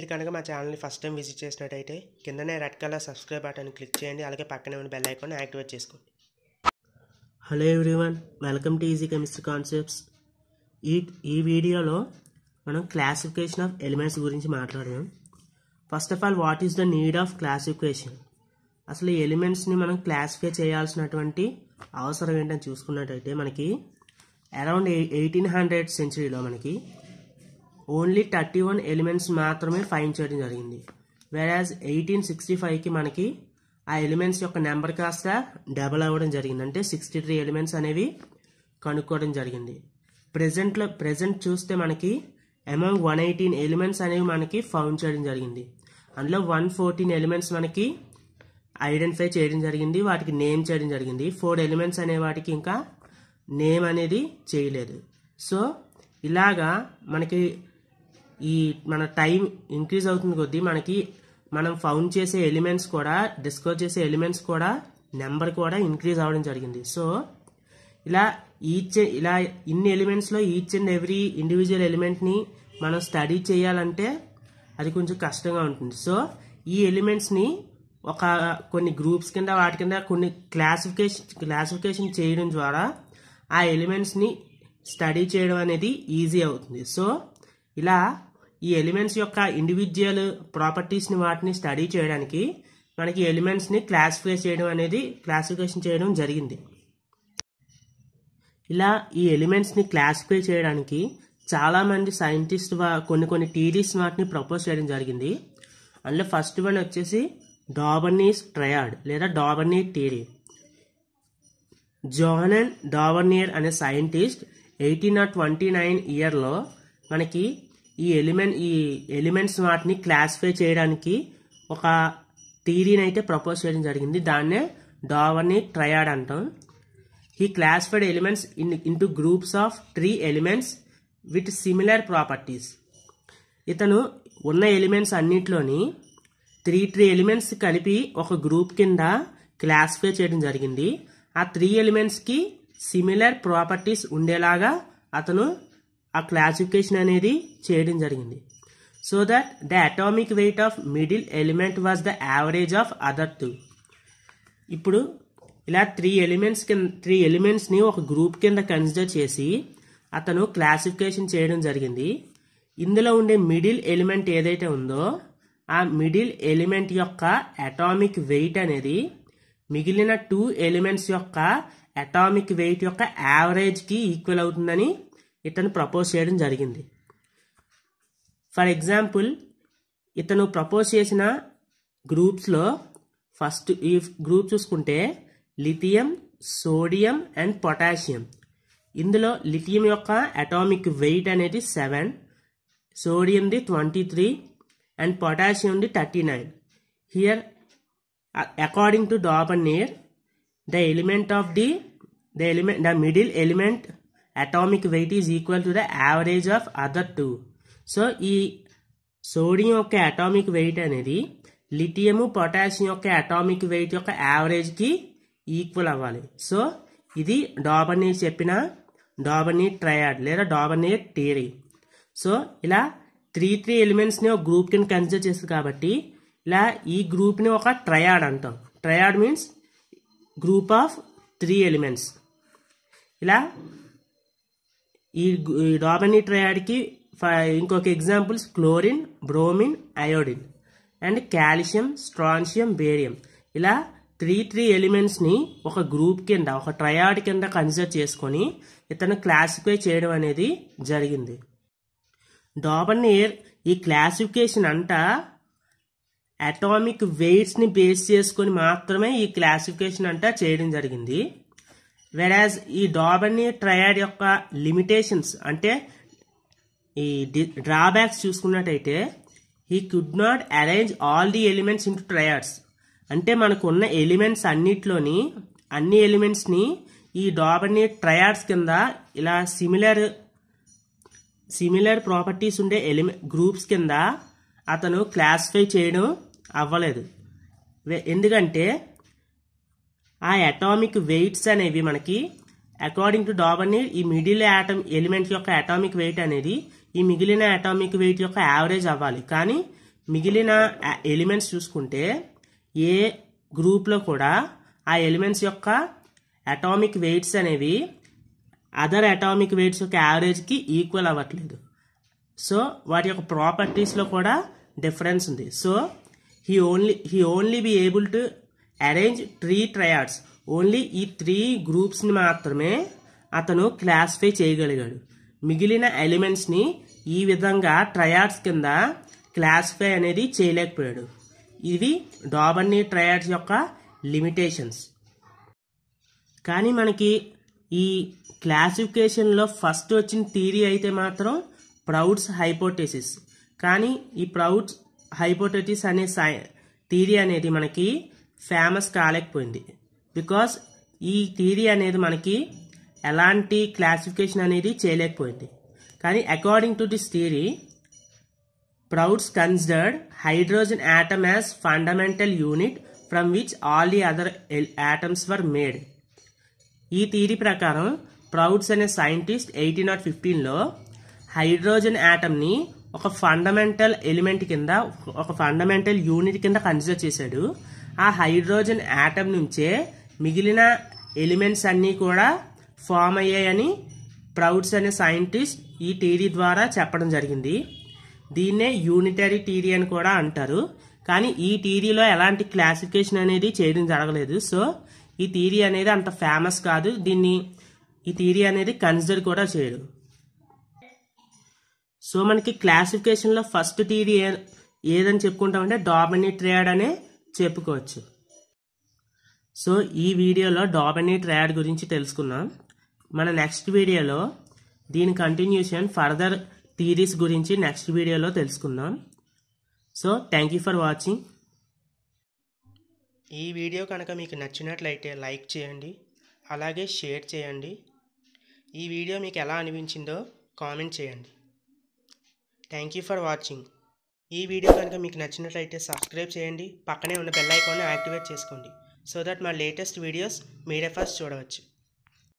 మీరు కనుక మా ఛానల్ని ఫస్ట్ టైం విజిట్ చేసినట్టయితే కిందనే red colour subscribe button click చేయండి అలాగే పక్కనే ఉన్న బెల్ ఐకాన్ యాక్టివేట్ చేసుకోండి hello everyone welcome to easy chemistry concepts ఈ ఈ వీడియోలో మనం క్లాసిఫికేషన్ ఆఫ్ ఎలిమెంట్స్ గురించి మాట్లాడదాం first of all what is the need of classification అసలు ఈ ఎలిమెంట్స్ని మనం క్లాసిఫై చేయాల్సినటువంటి అవసరం ఏంటని చూసుకున్నట్టయితే మనకి అరౌండ్ ఎయిటీన్ హండ్రెడ్ సెంచరీలో మనకి ఓన్లీ థర్టీ వన్ ఎలిమెంట్స్ మాత్రమే ఫైన్ చేయడం జరిగింది వేరాజ్ ఎయిటీన్ సిక్స్టీ ఫైవ్కి మనకి ఆ ఎలిమెంట్స్ యొక్క నెంబర్ కాస్త డబల్ అవ్వడం జరిగింది అంటే సిక్స్టీ త్రీ ఎలిమెంట్స్ అనేవి కనుక్కోవడం జరిగింది ప్రజెంట్లో ప్రజెంట్ చూస్తే మనకి అమౌంగ్ వన్ ఎయిటీన్ ఎలిమెంట్స్ అనేవి మనకి ఫౌండ్ చేయడం జరిగింది అందులో వన్ ఫోర్టీన్ ఎలిమెంట్స్ మనకి ఐడెంటిఫై చేయడం జరిగింది వాటికి నేమ్ చేయడం జరిగింది ఫోర్ ఎలిమెంట్స్ అనే వాటికి ఇంకా నేమ్ అనేది చేయలేదు సో ఇలాగా మనకి ఈ మన టైం ఇంక్రీజ్ అవుతుంది కొద్దీ మనకి మనం ఫౌండ్ చేసే ఎలిమెంట్స్ కూడా డిస్కవర్ చేసే ఎలిమెంట్స్ కూడా నెంబర్ కూడా ఇంక్రీజ్ అవ్వడం జరిగింది సో ఇలా ఈచ్ ఇలా ఇన్ని ఎలిమెంట్స్లో ఈచ్ అండ్ ఎవ్రీ ఇండివిజువల్ ఎలిమెంట్ని మనం స్టడీ చేయాలంటే అది కొంచెం కష్టంగా ఉంటుంది సో ఈ ఎలిమెంట్స్ని ఒక కొన్ని గ్రూప్స్ కింద వాటి కింద కొన్ని క్లాసిఫికేషన్ క్లాసిఫికేషన్ చేయడం ద్వారా ఆ ఎలిమెంట్స్ని స్టడీ చేయడం అనేది ఈజీ అవుతుంది సో ఇలా ఈ ఎలిమెంట్స్ యొక్క ఇండివిజువల్ ప్రాపర్టీస్ని వాటిని స్టడీ చేయడానికి మనకి ఎలిమెంట్స్ని క్లాసిఫై చేయడం అనేది క్లాసిఫికేషన్ చేయడం జరిగింది ఇలా ఈ ఎలిమెంట్స్ని క్లాసిఫై చేయడానికి చాలామంది సైంటిస్ట్ కొన్ని కొన్ని థీరీస్ వాటిని ప్రపోజ్ చేయడం జరిగింది అందులో ఫస్ట్ వన్ వచ్చేసి డాబర్నీస్ ట్రయాడ్ లేదా డాబర్నీ థీరీ జానన్ డాబర్నియర్ అనే scientist eighteen uh twenty nine ఇయర్లో మనకి ఈ ఎలిమెంట్ ఈ ఎలిమెంట్స్ వాటిని క్లాసిఫై చేయడానికి ఒక థీరీని అయితే ప్రపోజ్ చేయడం జరిగింది దాన్నే డావర్ని ట్రయాడ్ అంటాం he classified elements in into groups of three elements with similar properties ఇతను ఉన్న ఎలిమెంట్స్ అన్నింటిలోని త్రీ త్రీ ఎలిమెంట్స్ కలిపి ఒక గ్రూప్ కింద క్లాసిఫై చేయడం జరిగింది ఆ త్రీ ఎలిమెంట్స్కి సిమిలర్ ప్రాపర్టీస్ ఉండేలాగా అతను ఆ క్లాసిఫికేషన్ అనేది చేయడం జరిగింది so that the atomic weight of middle element was the average of other two ఇప్పుడు ఇలా త్రీ ఎలిమెంట్స్ కింద త్రీ ఎలిమెంట్స్ని ఒక గ్రూప్ కింద కన్సిడర్ చేసి అతను క్లాసిఫికేషన్ చేయడం జరిగింది ఇందులో ఉండే మిడిల్ ఎలిమెంట్ ఏదైతే ఉందో ఆ మిడిల్ ఎలిమెంట్ యొక్క అటామిక్ వెయిట్ అనేది మిగిలిన టూ ఎలిమెంట్స్ యొక్క అటామిక్ వెయిట్ యొక్క యావరేజ్కి ఈక్వల్ అవుతుందని ఇతను ప్రపోజ్ చేయడం జరిగింది ఫర్ ఎగ్జాంపుల్ ఇతను ప్రపోజ్ చేసిన గ్రూప్స్లో ఫస్ట్ ఈ గ్రూప్ చూసుకుంటే లిథియం సోడియం అండ్ పొటాషియం ఇందులో లిథియం యొక్క అటామిక్ వెయిట్ అనేది సెవెన్ సోడియంది ట్వంటీ త్రీ అండ్ పొటాషియంది thirty nine here according to Dobereiner the element of the the element the middle element atomic weight is equal to the average of other two so ఈ sodium యొక్క atomic weight అనేది lithium potassium యొక్క atomic weight యొక్క యావరేజ్కి equal అవ్వాలి so ఇది డాబర్నీ చెప్పిన Dobereiner triad లేదా డాబర్నీ థియరీ సో ఇలా త్రీ త్రీ ఎలిమెంట్స్ని ఒక గ్రూప్ కింద కన్సిడర్ చేస్తుంది కాబట్టి ఇలా ఈ గ్రూప్ని ఒక ట్రయాడ్ అంటాం triad means group of three elements ఇలా ఈ రాబనీ ట్రయాడ్కి ఇంకొక examples chlorine bromine iodine and calcium strontium barium ఇలా త్రీ త్రీ ఎలిమెంట్స్ని ఒక గ్రూప్ కింద ఒక ట్రయాడ్ కింద కన్సిడర్ చేసుకొని ఇతను క్లాసిఫై చేయడం అనేది జరిగింది డాబర్నియర్ ఈ క్లాసిఫికేషన్ అంతా అటామిక్ వెయిట్స్ని బేస్ చేసుకొని మాత్రమే ఈ క్లాసిఫికేషన్ అంతా చేయడం జరిగింది వెరాజ్ ఈ డాబర్నీ ట్రయాడ్ యొక్క లిమిటేషన్స్ అంటే ఈ డ్రాబ్యాక్స్ చూసుకున్నట్టయితే he could not arrange all the elements into triads అంటే మనకు ఉన్న ఎలిమెంట్స్ అన్నిట్లోని అన్ని ఎలిమెంట్స్ని ఈ డాబర్ని ట్రయాడ్స్ కింద ఇలా సిమిలర్ సిమిలర్ ప్రాపర్టీస్ ఉండే ఎలిమె గ్రూప్స్ కింద అతను క్లాసిఫై చేయడం అవ్వలేదు ఎందుకంటే ఆ అటామిక్ వెయిట్స్ అనేవి మనకి అకార్డింగ్ టు డాబర్ని ఈ మిడిల్ ఆటమ్ ఎలిమెంట్ యొక్క అటామిక్ వెయిట్ అనేది ఈ మిగిలిన అటామిక్ వెయిట్ యొక్క యావరేజ్ అవ్వాలి కానీ మిగిలిన ఎలిమెంట్స్ చూసుకుంటే ఏ గ్రూప్లో కూడా ఆ ఎలిమెంట్స్ యొక్క అటామిక్ వెయిట్స్ అనేవి అదర్ అటామిక్ వెయిట్స్ యొక్క యావరేజ్కి ఈక్వల్ అవ్వట్లేదు సో వాటి యొక్క ప్రాపర్టీస్లో కూడా డిఫరెన్స్ ఉంది so he only he only be able to arrange three triads only ఈ త్రీ గ్రూప్స్ని మాత్రమే అతను క్లాసిఫై చేయగలిగాడు మిగిలిన ఎలిమెంట్స్ని ఈ విధంగా ట్రయాడ్స్ కింద క్లాసిఫై అనేది చేయలేకపోయాడు ఇవి డాబర్నీ ట్రయాడ్స్ యొక్క లిమిటేషన్స్ కానీ మనకి ఈ క్లాసిఫికేషన్లో ఫస్ట్ వచ్చిన థీరీ అయితే మాత్రం ప్రౌడ్స్ హైపోటెసిస్ కానీ ఈ ప్రౌడ్స్ హైపోటెసిస్ అనే సై థీరీ అనేది మనకి ఫేమస్ కాలేకపోయింది బికాస్ ఈ థియరీ అనేది మనకి ఎలాంటి క్లాసిఫికేషన్ అనేది చేయలేకపోయింది కానీ according to this theory Prout's considered hydrogen atom as fundamental unit from which all the other atoms were made ఈ థీరీ ప్రకారం ప్రౌడ్స్ అనే సైంటిస్ట్ ఎయిటీన్ నాట్ ఫిఫ్టీన్లో హైడ్రోజన్ యాటమ్ని ఒక ఫండమెంటల్ ఎలిమెంట్ కింద ఒక ఫండమెంటల్ యూనిట్ కింద కన్సిడర్ చేశాడు ఆ హైడ్రోజన్ యాటమ్ నుంచే మిగిలిన ఎలిమెంట్స్ అన్నీ కూడా ఫామ్ అయ్యాయని ప్రౌడ్స్ అనే సైంటిస్ట్ ఈ థియరీ ద్వారా చెప్పడం జరిగింది దీన్నే యూనిటరీ థియరీ అని కూడా అంటారు కానీ ఈ థియరీలో ఎలాంటి క్లాసిఫికేషన్ అనేది చేయడం జరగలేదు సో ఈ థీరీ అనేది అంత ఫేమస్ కాదు దీన్ని ఈ థీరీ అనేది కన్సిడర్ కూడా చేయరు సో మనకి క్లాసిఫికేషన్లో ఫస్ట్ థియరీ ఏ ఏదని చెప్పుకుంటామంటే డామినేట్ ట్రేడ్ అనే చెప్పుకోవచ్చు సో ఈ వీడియోలో డామినేట్ ర్యాడ్ గురించి తెలుసుకున్నాం మన నెక్స్ట్ వీడియోలో దీని కంటిన్యూషన్ ఫర్దర్ థీరీస్ గురించి నెక్స్ట్ వీడియోలో తెలుసుకుందాం so thank you for watching ఈ వీడియో కనుక మీకు నచ్చినట్లయితే లైక్ చేయండి అలాగే షేర్ చేయండి ఈ వీడియో మీకు ఎలా అనిపించిందో కామెంట్ చేయండి థ్యాంక్ యూ ఫర్ వాచింగ్ ఈ వీడియో కనుక మీకు నచ్చినట్లయితే సబ్స్క్రైబ్ చేయండి పక్కనే ఉన్న బెల్ ఐకాన్ని యాక్టివేట్ చేసుకోండి సో దట్ మా లేటెస్ట్ వీడియోస్ మీరే ఫస్ట్ చూడవచ్చు